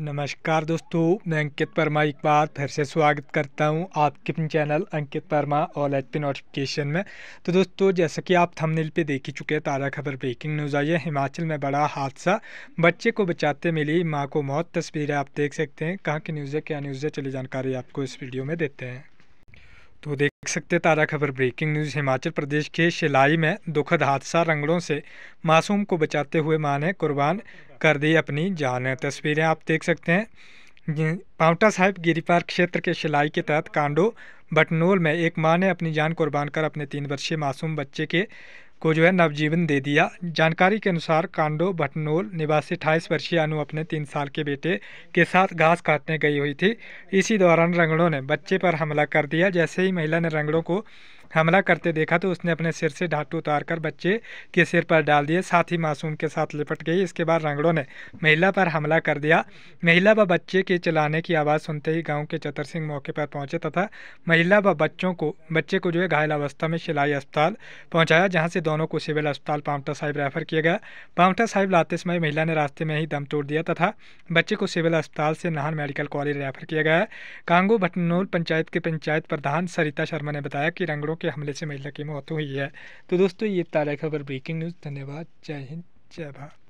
नमस्कार दोस्तों मैं अंकित वर्मा एक बार फिर से स्वागत करता हूं आपके अपने channel Ankit Verma all H P notification में तो दोस्तों जैसा कि आप थंबनेल पे देख ही चुके हैं ताज़ा खबर ब्रेकिंग न्यूज़ आई है हिमाचल में बड़ा हादसा बच्चे को बचाते मिली माँ को मौत तस्वीरें आप देख सकते हैं कहाँ की न्यूज़ है क्या न्यूज़ है चली जानकारी आपको इस वीडियो में देते हैं तो देख सकते ताज़ा खबर ब्रेकिंग न्यूज़ हिमाचल प्रदेश के शिलाई में दुखद हादसा रंगड़ों से मासूम को बचाते हुए माँ ने कुर्बान कर दी अपनी जान तस्वीरें आप देख सकते हैं पावटा साहिब गिरिपार क्षेत्र के शिलाई के तहत कांडो बटनोल में एक मां ने अपनी जान कुर्बान कर अपने तीन वर्षीय मासूम बच्चे के को जो है नवजीवन दे दिया जानकारी के अनुसार कांडो भटनोल निवासी अठाईस वर्षीय अनु अपने तीन साल के बेटे के साथ घास काटने गई हुई थी इसी दौरान रंगड़ों ने बच्चे पर हमला कर दिया जैसे ही महिला ने रंगड़ों को हमला करते देखा तो उसने अपने सिर से ढाटू उतारकर बच्चे के सिर पर डाल दिए साथ ही मासूम के साथ लिपट गई इसके बाद रंगड़ों ने महिला पर हमला कर दिया महिला व बच्चे के चलाने की आवाज़ सुनते ही गाँव के चतर सिंह मौके पर पहुंचे तथा महिला व बच्चों को बच्चे को जो है घायल अवस्था में शिलाई अस्पताल पहुँचाया जहाँ से दोनों को सिविल अस्पताल पामटा साहिब रेफर किया गया पामटा साहिब लाते समय महिला ने रास्ते में ही दम तोड़ दिया तथा बच्चे को सिविल अस्पताल से नाहन मेडिकल कॉलेज रेफर किया गया कांगो भटनोल पंचायत के पंचायत प्रधान सरिता शर्मा ने बताया कि रंगड़ों के हमले से महिला की मौत हुई है तो दोस्तों ये ताज़ा खबर ब्रेकिंग न्यूज़ धन्यवाद जय हिंद जय भारत